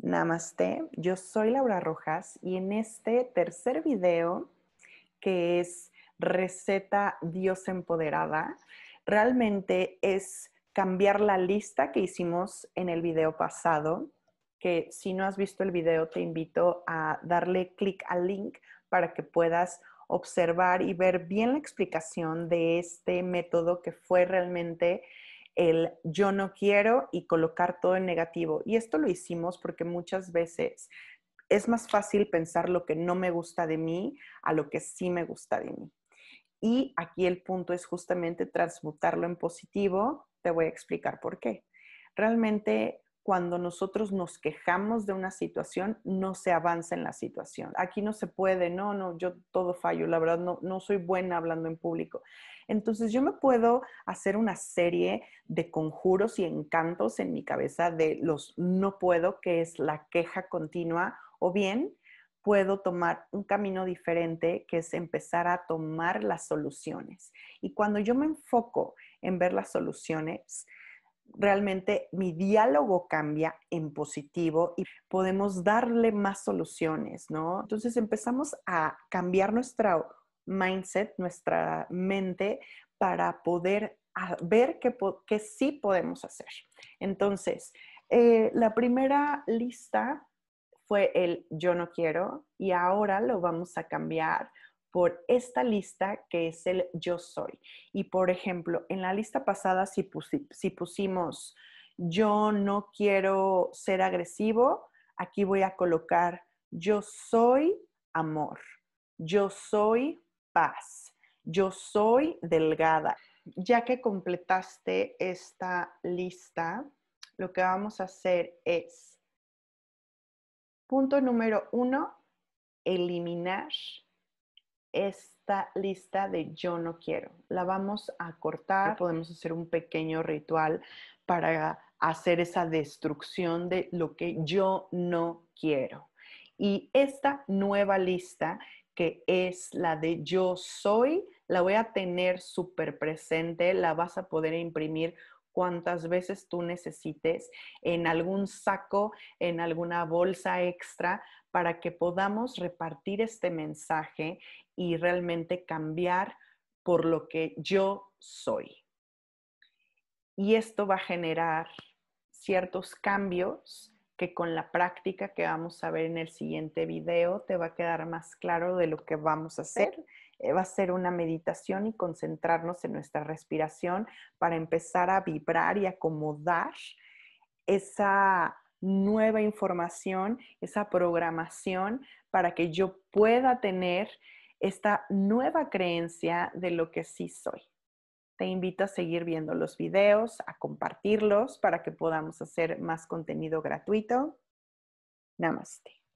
Namaste, yo soy Laura Rojas y en este tercer video, que es Receta Dios Empoderada, realmente es cambiar la lista que hicimos en el video pasado, que si no has visto el video te invito a darle clic al link para que puedas observar y ver bien la explicación de este método que fue realmente el yo no quiero y colocar todo en negativo. Y esto lo hicimos porque muchas veces es más fácil pensar lo que no me gusta de mí a lo que sí me gusta de mí. Y aquí el punto es justamente transmutarlo en positivo. Te voy a explicar por qué. Realmente cuando nosotros nos quejamos de una situación, no se avanza en la situación. Aquí no se puede, no, no, yo todo fallo, la verdad no, no soy buena hablando en público. Entonces yo me puedo hacer una serie de conjuros y encantos en mi cabeza de los no puedo, que es la queja continua, o bien puedo tomar un camino diferente, que es empezar a tomar las soluciones. Y cuando yo me enfoco en ver las soluciones, realmente mi diálogo cambia en positivo y podemos darle más soluciones, ¿no? Entonces empezamos a cambiar nuestro mindset, nuestra mente, para poder ver qué, sí podemos hacer. Entonces, eh, la primera lista fue el yo no quiero y ahora lo vamos a cambiar por esta lista que es el yo soy. Y por ejemplo, en la lista pasada, si, pusimos yo no quiero ser agresivo, aquí voy a colocar yo soy amor, yo soy paz, yo soy delgada. Ya que completaste esta lista, lo que vamos a hacer es, punto número uno, eliminar esta lista de yo no quiero. La vamos a cortar, podemos hacer un pequeño ritual para hacer esa destrucción de lo que yo no quiero. Y esta nueva lista, que es la de yo soy, la voy a tener súper presente, la vas a poder imprimir cuantas veces tú necesites, en algún saco, en alguna bolsa extra, para que podamos repartir este mensaje y realmente cambiar por lo que yo soy. Y esto va a generar ciertos cambios que con la práctica que vamos a ver en el siguiente video te va a quedar más claro de lo que vamos a hacer eh, va a ser una meditación y concentrarnos en nuestra respiración para empezar a vibrar y acomodar esa nueva información, esa programación para que yo pueda tener esta nueva creencia de lo que sí soy. Te invito a seguir viendo los videos, a compartirlos para que podamos hacer más contenido gratuito. Namaste.